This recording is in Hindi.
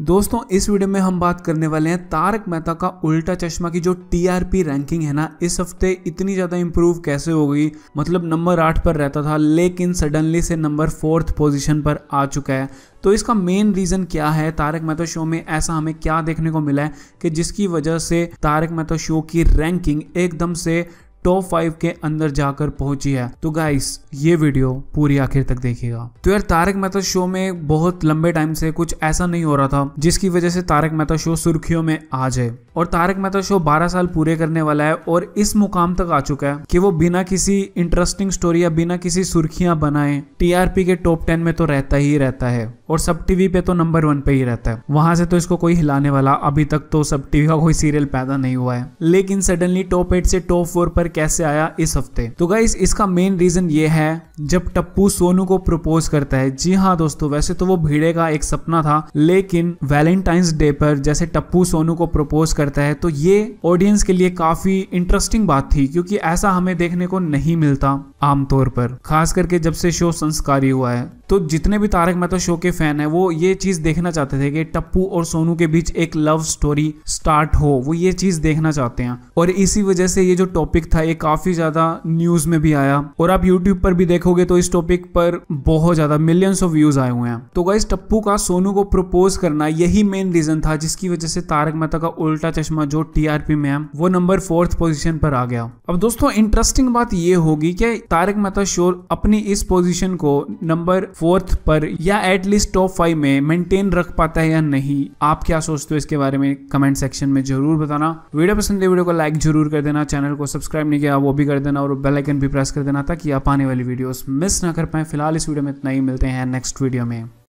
दोस्तों इस वीडियो में हम बात करने वाले हैं तारक मेहता का उल्टा चश्मा की जो टीआरपी रैंकिंग है ना इस हफ्ते इतनी ज़्यादा इम्प्रूव कैसे हो गई मतलब नंबर आठ पर रहता था लेकिन सडनली से नंबर फोर्थ पोजीशन पर आ चुका है तो इसका मेन रीज़न क्या है तारक मेहता शो में ऐसा हमें क्या देखने को मिला है कि जिसकी वजह से तारक मेहता शो की रैंकिंग एकदम से टॉप फाइव के अंदर जाकर पहुंची है तो गाइस ये वीडियो पूरी आखिर तक देखिएगा तो यार तारक मेहता शो में बहुत लंबे टाइम से कुछ ऐसा नहीं हो रहा था जिसकी वजह से तारक मेहता शो सुर्खियों में आ जाए और तारक मेहता शो 12 साल पूरे करने वाला है और इस मुकाम तक आ चुका है कि वो बिना किसी इंटरेस्टिंग स्टोरी या बिना किसी सुर्खियां बनाए टीआरपी के टॉप टेन में तो रहता ही रहता है और सब टीवी पे तो नंबर वन पे ही रहता है वहां से तो इसको कोई हिलाने वाला अभी तक तो सब टीवी का कोई सीरियल पैदा नहीं हुआ है लेकिन सडनली टॉप एट से टॉप फोर पर कैसे आया इस हफ्ते तो गाइस इसका मेन रीजन ये है जब टप्पू सोनू को प्रपोज करता है जी हाँ दोस्तों वैसे तो वो भीड़े का एक सपना था लेकिन वैलेंटाइंस डे पर जैसे टप्पू सोनू को प्रपोज करता है तो ये ऑडियंस के लिए काफी इंटरेस्टिंग बात थी क्योंकि ऐसा हमें देखने को नहीं मिलता आमतौर पर खास करके जब से शो संस्कारी हुआ है तो जितने भी तारक मेहता शो के फ़ैन है वो ये चीज़ देखना चाहते थे कि टप्पू और सोनू के बीच एक लव स्टोरी स्टार्ट हो वो ये चीज़ देखना चाहते हैं और इसी वजह से ये जो टॉपिक था ये काफ़ी ज़्यादा न्यूज़ में भी आया और आप यूट्यूब पर भी देखोगे तो इस टॉपिक पर बहुत ज़्यादा मिलियंस ऑफ व्यूज़ आए हुए हैं तो गाइस टप्पू का सोनू को प्रपोज करना यही मेन रीज़न था जिसकी वजह से तारक मेहता का उल्टा चश्मा जो टीआरपी में है वो नंबर फोर्थ पोजिशन पर आ गया अब दोस्तों इंटरेस्टिंग बात ये होगी कि तारक मेहता शोर अपनी इस पोजिशन को नंबर फोर्थ पर या एटलीस्ट इस टॉप फाइव में मेंटेन रख पाता है या नहीं आप क्या सोचते हो इसके बारे में कमेंट सेक्शन में जरूर बताना वीडियो पसंद है वीडियो को लाइक जरूर कर देना चैनल को सब्सक्राइब नहीं किया वो भी कर देना और बेल आइकन भी प्रेस कर देना ताकि आप आने वाली वीडियोस मिस ना कर पाए फिलहाल इस वीडियो में इतना ही मिलते हैं नेक्स्ट वीडियो में